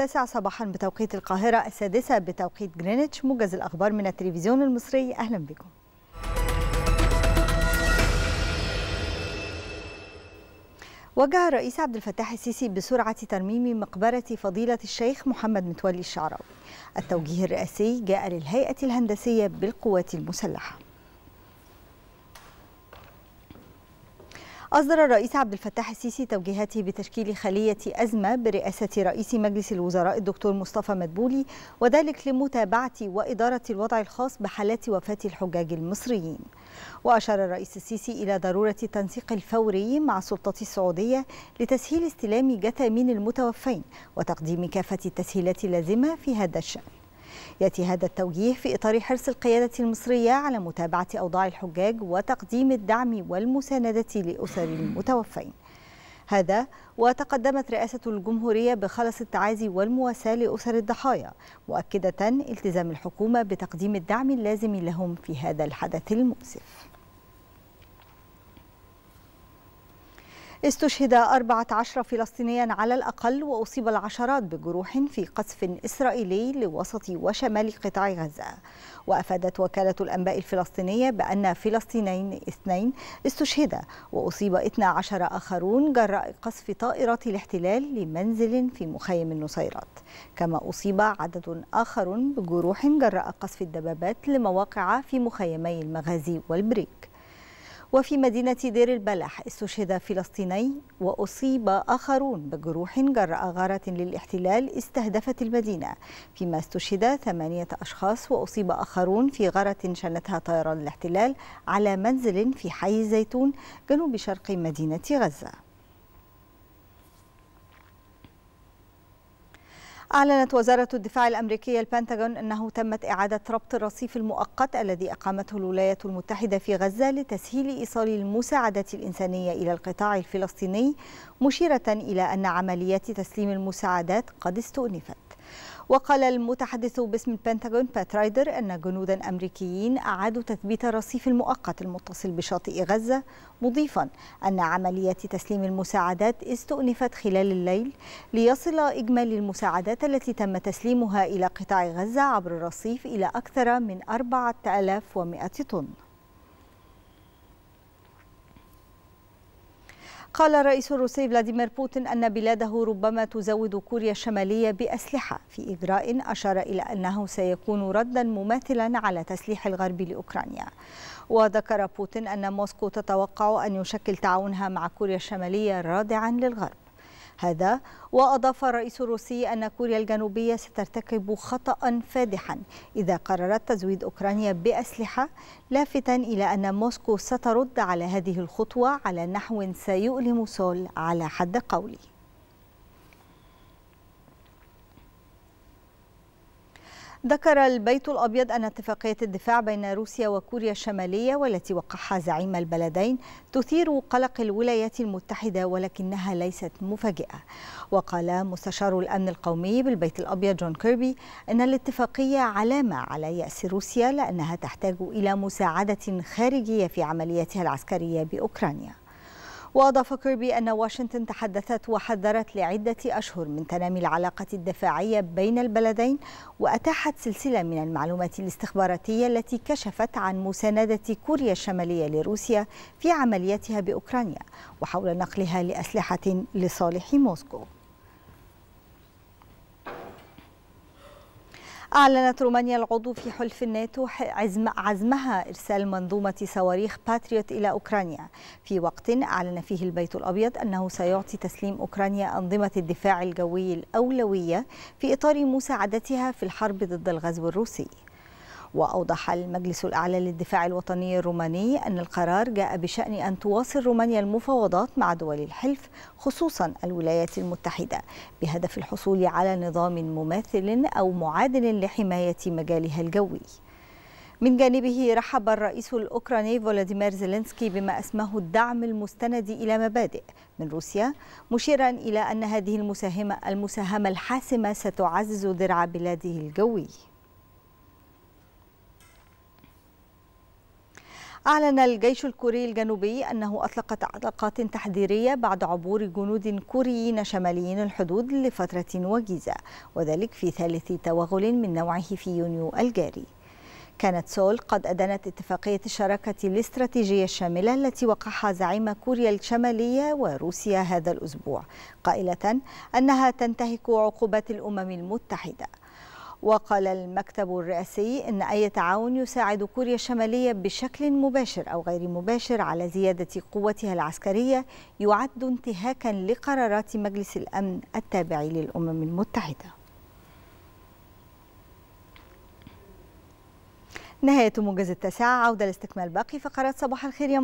التاسعة صباحا بتوقيت القاهرة السادسة بتوقيت جرينتش موجز الأخبار من التلفزيون المصري أهلا بكم وجه الرئيس عبد الفتاح السيسي بسرعة ترميم مقبرة فضيلة الشيخ محمد متولي الشعراوي التوجيه الرئاسي جاء للهيئة الهندسية بالقوات المسلحة أصدر الرئيس عبد الفتاح السيسي توجيهاته بتشكيل خلية أزمة برئاسة رئيس مجلس الوزراء الدكتور مصطفى مدبولي وذلك لمتابعة وإدارة الوضع الخاص بحالات وفاة الحجاج المصريين وأشار الرئيس السيسي إلى ضرورة التنسيق الفوري مع السلطة السعودية لتسهيل استلام جثامين المتوفين وتقديم كافة التسهيلات اللازمة في هذا الشأن يأتي هذا التوجيه في إطار حرص القيادة المصرية على متابعة أوضاع الحجاج وتقديم الدعم والمساندة لأسر المتوفين هذا وتقدمت رئاسة الجمهورية بخلص التعازي والمواساة لأسر الضحايا مؤكدة التزام الحكومة بتقديم الدعم اللازم لهم في هذا الحدث المؤسف استشهد 14 فلسطينيا على الأقل وأصيب العشرات بجروح في قصف إسرائيلي لوسط وشمال قطاع غزة وأفادت وكالة الأنباء الفلسطينية بأن فلسطينيين اثنين استشهدا وأصيب 12 آخرون جراء قصف طائرات الاحتلال لمنزل في مخيم النصيرات كما أصيب عدد آخر بجروح جراء قصف الدبابات لمواقع في مخيمي المغازي والبريك وفي مدينة دير البلح استشهد فلسطيني وأصيب آخرون بجروح جراء غارة للاحتلال استهدفت المدينة فيما استشهد ثمانية أشخاص وأصيب آخرون في غارة شنتها طيران الاحتلال على منزل في حي الزيتون جنوب شرق مدينة غزة أعلنت وزارة الدفاع الأمريكية البنتاغون أنه تمت إعادة ربط الرصيف المؤقت الذي أقامته الولايات المتحدة في غزة لتسهيل إيصال المساعدات الإنسانية إلى القطاع الفلسطيني مشيرة إلى أن عمليات تسليم المساعدات قد استؤنفت وقال المتحدث باسم البنتاغون بات رايدر أن جنودا أمريكيين أعادوا تثبيت الرصيف المؤقت المتصل بشاطئ غزة مضيفا أن عملية تسليم المساعدات استؤنفت خلال الليل ليصل إجمالي المساعدات التي تم تسليمها إلى قطاع غزة عبر الرصيف إلى أكثر من 4100 طن قال الرئيس الروسي فلاديمير بوتين أن بلاده ربما تزود كوريا الشمالية بأسلحة في إجراء أشار إلى أنه سيكون ردا مماثلا على تسليح الغرب لأوكرانيا وذكر بوتين أن موسكو تتوقع أن يشكل تعاونها مع كوريا الشمالية رادعا للغرب هذا وأضاف الرئيس الروسي أن كوريا الجنوبية سترتكب خطأ فادحا إذا قررت تزويد أوكرانيا بأسلحة لافتا إلى أن موسكو سترد على هذه الخطوة على نحو سيؤلم سول على حد قوله ذكر البيت الأبيض أن اتفاقية الدفاع بين روسيا وكوريا الشمالية والتي وقعها زعيم البلدين تثير قلق الولايات المتحدة ولكنها ليست مفاجئة وقال مستشار الأمن القومي بالبيت الأبيض جون كيربي أن الاتفاقية علامة على يأس روسيا لأنها تحتاج إلى مساعدة خارجية في عملياتها العسكرية بأوكرانيا وأضاف كيربي أن واشنطن تحدثت وحذرت لعدة أشهر من تنامي العلاقة الدفاعية بين البلدين وأتاحت سلسلة من المعلومات الاستخباراتية التي كشفت عن مساندة كوريا الشمالية لروسيا في عملياتها بأوكرانيا وحول نقلها لأسلحة لصالح موسكو أعلنت رومانيا العضو في حلف الناتو عزم عزمها إرسال منظومة صواريخ باتريوت إلى أوكرانيا في وقت أعلن فيه البيت الأبيض أنه سيعطي تسليم أوكرانيا أنظمة الدفاع الجوي الأولوية في إطار مساعدتها في الحرب ضد الغزو الروسي وأوضح المجلس الأعلى للدفاع الوطني الروماني أن القرار جاء بشأن أن تواصل رومانيا المفاوضات مع دول الحلف خصوصا الولايات المتحدة بهدف الحصول على نظام مماثل أو معادل لحماية مجالها الجوي من جانبه رحب الرئيس الأوكراني فولاديمير زيلينسكي بما أسماه الدعم المستند إلى مبادئ من روسيا مشيرا إلى أن هذه المساهمة, المساهمة الحاسمة ستعزز درع بلاده الجوي أعلن الجيش الكوري الجنوبي أنه أطلق تعليقات تحذيرية بعد عبور جنود كوريين شماليين الحدود لفترة وجيزة وذلك في ثالث توغل من نوعه في يونيو الجاري كانت سول قد أدنت اتفاقية الشراكة الاستراتيجية الشاملة التي وقعها زعيم كوريا الشمالية وروسيا هذا الأسبوع قائلة أنها تنتهك عقوبات الأمم المتحدة وقال المكتب الرئاسي إن أي تعاون يساعد كوريا الشمالية بشكل مباشر أو غير مباشر على زيادة قوتها العسكرية يعد انتهاكا لقرارات مجلس الأمن التابع للأمم المتحدة نهاية موجز التاسعة عودة لاستكمال باقي فقرات صباح الخير يا